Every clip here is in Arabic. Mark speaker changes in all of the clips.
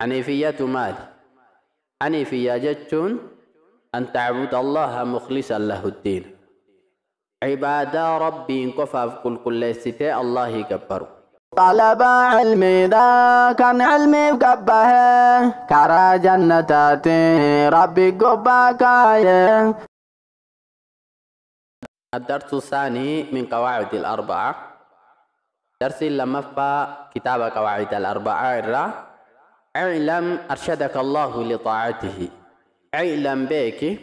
Speaker 1: حنيفية مال حنيفية جتون أن تعبد الله مخلصا له الدين عبادة ربي انكفى كل كل ستة الله يكبر طلب علمي ذا كان علمي كبه كرا جنتاتي ربي قبك الدرس الثاني من قواعد الأربعة درس لما كتاب قواعد الأربعة الرا اعلم أرشدك الله لطاعته اعلم بك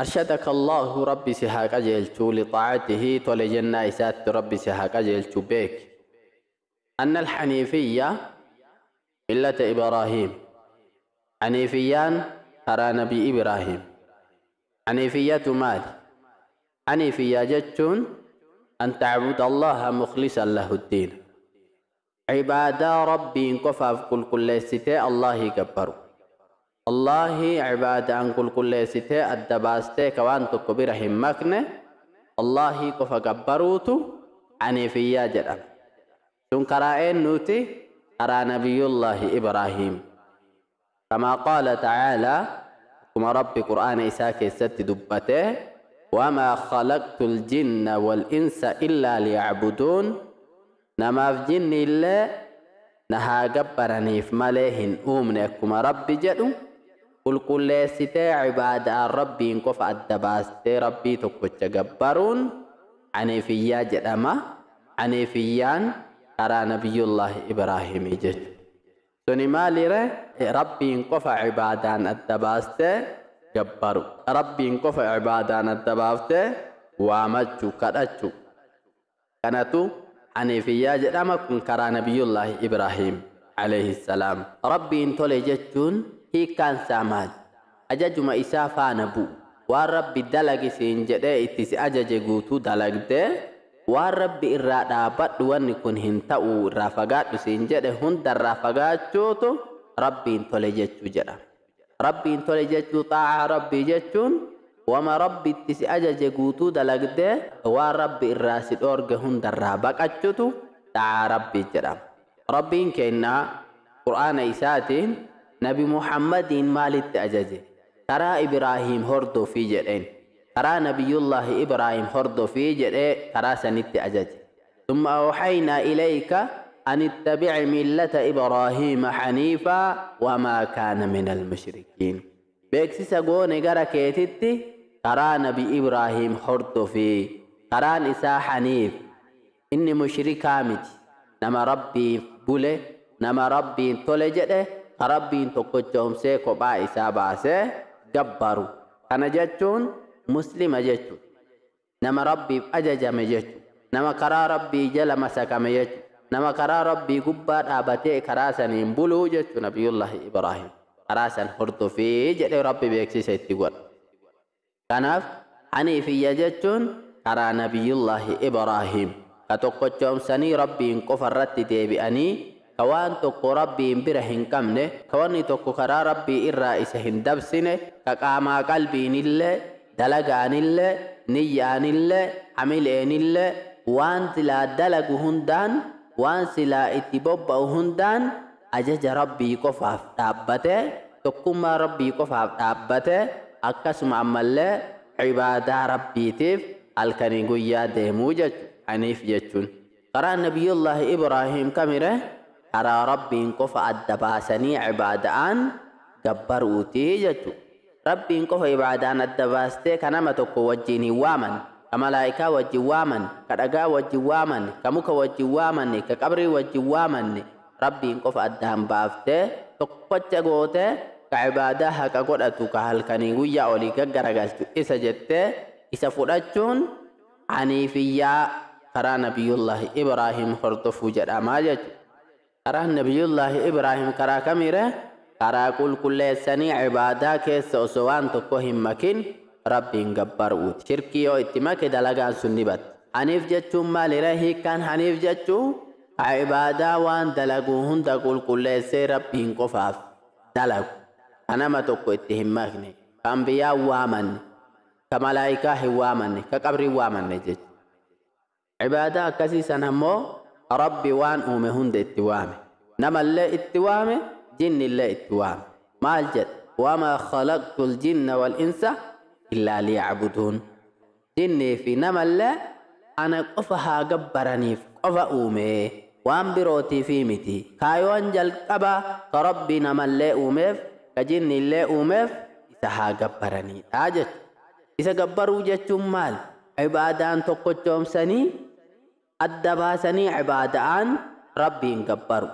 Speaker 1: أرشدك الله ربي سهاك أجلتو لطاعته تولي جنة إسات ربي سهاك أجلتو بك أن الحنيفية ملة إبراهيم حنيفيان ترى نبي إبراهيم حنيفية مال حنيفية جتون أن تعبد الله مخلصا له الدين عبادة ربي انكفا كل كل ستة الله يكبر الله عبادة أن كل كل ستة الدباستة كوان تكبر همكنه الله يكفا كبروتو عني فيا جرم ثم قرائن نوتي قرى نبي الله إبراهيم كما قال تعالى كما رب قرآن إساك ست دبته وما خلقت الجن والإنس إلا ليعبدون namaaf jinni illee na haa gabbaraniif malee hin uumne akkuma rabbi jedhu qulqulleessitee cibaadaan rabbiin qofa adda baastee rabbii tokkocha gabbaruun caneefiyyaa jedhama caneefiyyaan karaa nabiyullahi ibraahimii jechu suni maalire rabbiin qofa cibaadaan adda baastee gabbaru rabbiin qofa cibaadaan adda baaftee waamachuu kadhachuu kanatu حنيفية جدام كن كرا نبي الله إبراهيم عليه السلام ربي إن تولي جتون هي كان سامات أججم إسافا نبو waan rabbi dalagi siin jedhee itti si ajaje guutuu dalagdee waan rabbi irraa dhaabadhu wanni kun hin ta'u irraa fagaadhu siin jedhe hunda irraa fagaachuutu rabbiin tole jechuu jedha rabbiin tole jechuu xaa'a rabbii jechuun وما ربي تس أجاج قوتو دلقد وربي الراس الأرج هن درابك أجتو تا ربي جرا ربي كينا قرآن إسات نبي محمد مالت أجاج ترى إبراهيم هردو في جرين ترى نبي الله إبراهيم هردو في جر ترى سنت أجاج ثم أوحينا إليك أن اتبع ملة إبراهيم حنيفا وما كان من المشركين بيكسيسا قوني غرا كيتتي ترى نبي إبراهيم في ترى نساء حنيف إني مشرك مت نما ربي بوله نما ربي تولجده ربي تقجهم سيكو با إساء باسه جبارو أنا جاتون مسلم جتون نما ربي أججم جتون نما كرا ربي جل مسكم جتون نما كرا ربي قبات آبتي كراسن بلو جتون نبي الله إبراهيم كراسن في جل ربي بيكسي سيتي kanaaf haniifiyya jechuun karaa nabiyullahi ibraahim ka tokkochoomsanii rabbiin qofa irratti deebi'anii ka waan tokko rabbiin bira hin qabne ka wanni tokko karaa rabbii irraa isa hin dabsine ka qaamaa qalbiinillee dalagaanillee niyyaanillee hamileenillee waan silaa dalagu hundaan waan silaa itti bobba'u hundaan ajaja rabbii qofaaf dhaabbate tokkummaa rabbii qofaaf dhaabbate akkasuma ammallee cibaadaa rabbiitiif halkanii guyyaa deemuu jechu haniif jechuun karaa nabiyullaahi ibraahiim kamire karaa rabbiin qofa adda baasanii cibaada'aan gabbaruutii jechu rabbiin qofa cibaadaan adda baastee kanama tokko wajjiin hin waaman ka malaa'ikaa wajjin waaman ka dhagaa wajjin waaman ka muka wajjin waamanne ka qabrii wajjin waamanne rabbiin qofa addaan baaftee tokkocha gootee كعبادة هكا قد أتوك هل كان هالكني ويا أولي كجرجست إذا جت إذا فرجتون عنيفية ترى نبي الله إبراهيم خرطف وجد أماجد ترى نبي الله إبراهيم كرا كميرة كرا كل كل سنة عبادة كيس أسوان تقوهم مكين ربي غبر ود شركي أو اتماك دلقان سنبت عنيف جتشو ما رهي كان عنيف جتشو عبادة وان دلقوهن تقول كل سي ربي انقفاف دلقو kanama tokko itti hin makne ka ambiyaa waamanne ka malaayikaa hin waamanne ka qabri waamanne jechu cibaadaa akkasii san ammoo rabbi waan uume hunda itti waame namallee itti waame jinnillee itti waame maal jedhe wamaa khalaqtu ljinna walinsa illaa liyacbuduun jinnii fi namallee ana qofa haa gabbaraniif qofa uumee waan birootiifii miti kaayoon jalqaba ka rabbii namallee uumeef qajinni uumeef isa haa gabbaraniidha jechuudha. Isa gabbaruu jechuun maal? Cibaadaan tokkochoomsanii adda baasanii cibaada'aan rabbiin gabbaru.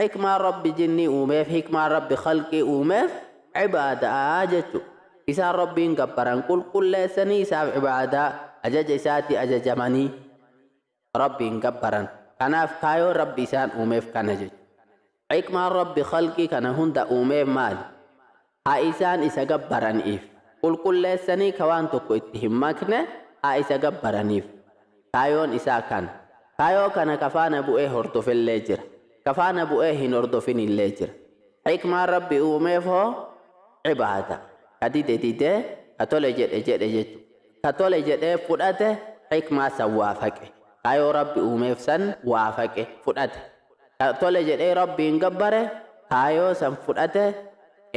Speaker 1: Xikmaan rabbi jinnii uumeef xikmaan rabbi khalqii uumeef cibaada'aa jechuudha. Isaan rabbiin gabbaran qulqulleessanii isaaf cibaadaa ajaja isaatti ajajamanii rabbiin gabbaran. Kanaaf kaayoo rabbi isaan uumeef kana jechuudha. Xikmaan rabbi khalqii kana hunda uumeef maali? haa isaan isa gabbaraniif qulqulleessanii ka waan tokko itti hin makne haa isa gabbaraniif kaayoon isaa kana kaayoo kana kafaana bu'ee hordofillee jira kafaana bu'ee hin hordofinillee jira xikmaan rabbi uumeef hoo cibaata ka dide didee ka tole jedhe jedhe jechu ka tole jedhee fudhate xikmaa san waafaqe kaayoo rabbi uumeef san waafaqe fudhate ka tole jedhee rabbiin gabbare kaayoo san fudhate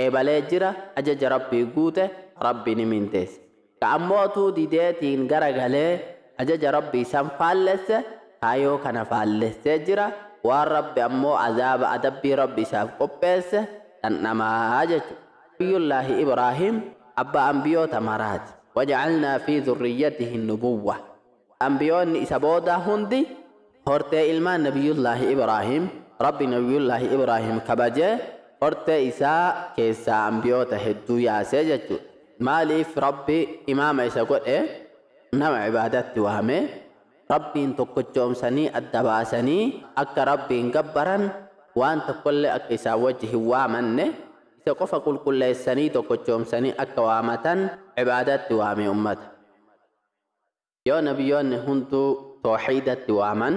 Speaker 1: eebalee jira ajaja rabbii guute rabbi ni minteesse. Ka ammoo utuu dideetiin garagalee ajaja rabbii san faallesse kaayoo kana faallessee jira waan rabbi ammoo azaaba adabbii rabbi isaaf qopheesse dhandhamaa jechuudha. Nabiyyullaahi Ibraahim abbaa ambiyoota maraati. وجعلنا في ذريته النبوة أنبيون إسابودا هندي هورتي إلما نبي الله إبراهيم ربي نبي الله إبراهيم horte isaa keessaa ambiyoota hedduu yaasee jechuudha. Maaliif rabbi imaama isa godhe nama ibaadatti waame rabbiin tokkochoomsanii adda baasanii akka rabbiin gabbaran waan tokkollee akka isaan wajji hin waamanne isa qofa qulqulleessanii tokkochoomsanii akka waamatan cibaadatti waame ummata. Yoo nabiyyoonni hunduu tooxiidatti waaman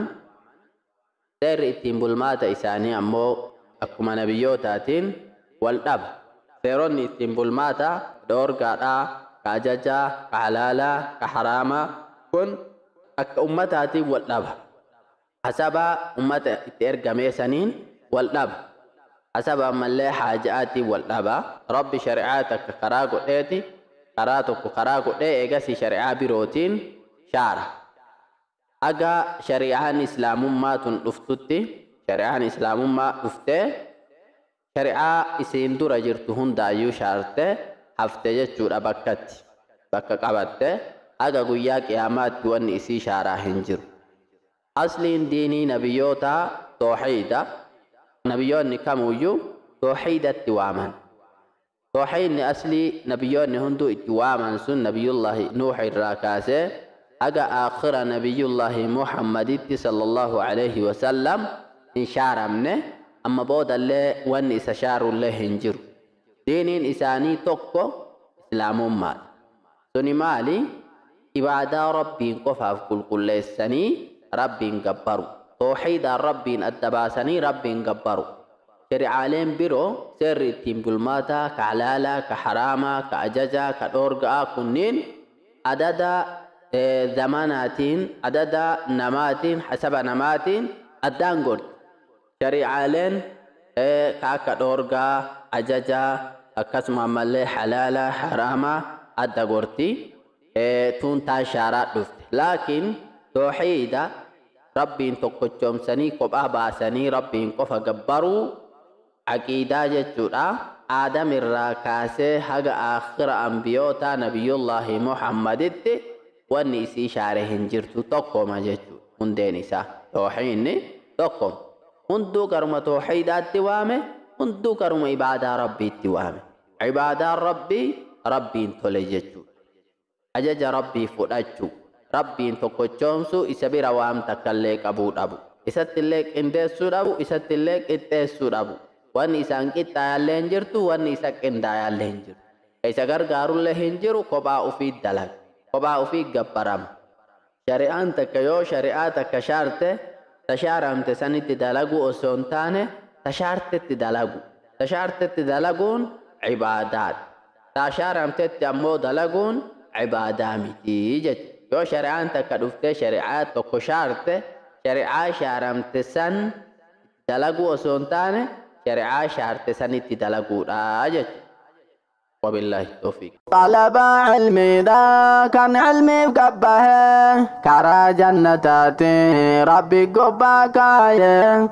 Speaker 1: seerri ittiin bulmaata isaanii ammoo akkuma nabiyyootatiin wal dhaba seeronni ittiin bulmaata dhoorgaadhaa ka ajajaa ka halaalaa ka haraamaa kun akka ummataatiin wal dhaba hasabaa ummata itti ergamee saniin wal dhaba حسب ملي حاجاتي والأبا ربي شريعتك كراكو ديتي كراتك كراكو دي إيغاسي شريعة بروتين شارع أغا شريعان إسلام ما تنفتتي shari'aan islaamummaa dhuftee shari'aa isiin dura jirtu hundaayyuu shaarte hafte jechuudha bakkatti bakka qabatte haga guyyaa qiyaamaatti wanni isii shaaraa hin jiru. Asliin diinii nabiyyoota tooxiida nabiyyoonni kamuyyuu tooxiidatti waaman. Tooxiidni aslii nabiyyoonni hunduu itti waaman sun nabiyullahi Nuux irraa kaasee haga aakhira nabiyullahi Muhammaditti sallallahu alaihi wasallam. إن شارمنا أما بود الله وان إسشار الله هنجر دينين إساني توكو إسلام مال سني مالي إبادة ربي قفاف كل كل السني ربي قبرو توحيد ربي الدباسني ربي قبرو شرعالين برو سر التيم بالماتا كعلالا كحراما كأججا كدورقا كنين عدد آه، زمانات عدد نمات حسب نمات الدانغول shari'aaleen akka dhoorgaa ajajaa akkasuma ammallee halaala harama adda gorti tuun taa shaaraa dhufte laakiin tooxiida rabbiin tokkochoomsanii kophaa baasanii rabbiin qofa gabbaruu aqiidaa jechuudha aadam irraa kaasee haga aakhira ambiyoota nabiyullaahi muhammaditti wanni isii shaare hin jirtu tokkoma jechuudha hundeen isaa tooxiinni tokkoma هندو كرم توحيد التوامه هندو كرم عبادة ربي التوامه عبادة ربي ربي تولجتشو أجج ربي فلاتشو ربي تقوشومسو إسابير وام تكاليك أبو أبو إساتليك إندسو أبو إساتليك إتسو أبو وان إسان كتا يالنجرتو وان إساك إندا يالنجرتو إسا غرغارو لهنجرو قبا أفيد دلق قبا أفيد غبرام شريعان تكيو شريعات كشارته تشارمت سنت دلقو أسونتان تشارتت دلقو تشارتت دلقون عبادات تشارمت أمو دلقون عبادامتي جت يو شرعان تكدفت شرعات تكشارت شرعا شارمت سن دلقو أسونتان شرعا شارت سنت دلقو آجت وبالله التوفيق طلب علمي ذا كان علمي بقبه كرا جنتاتي ربي قباك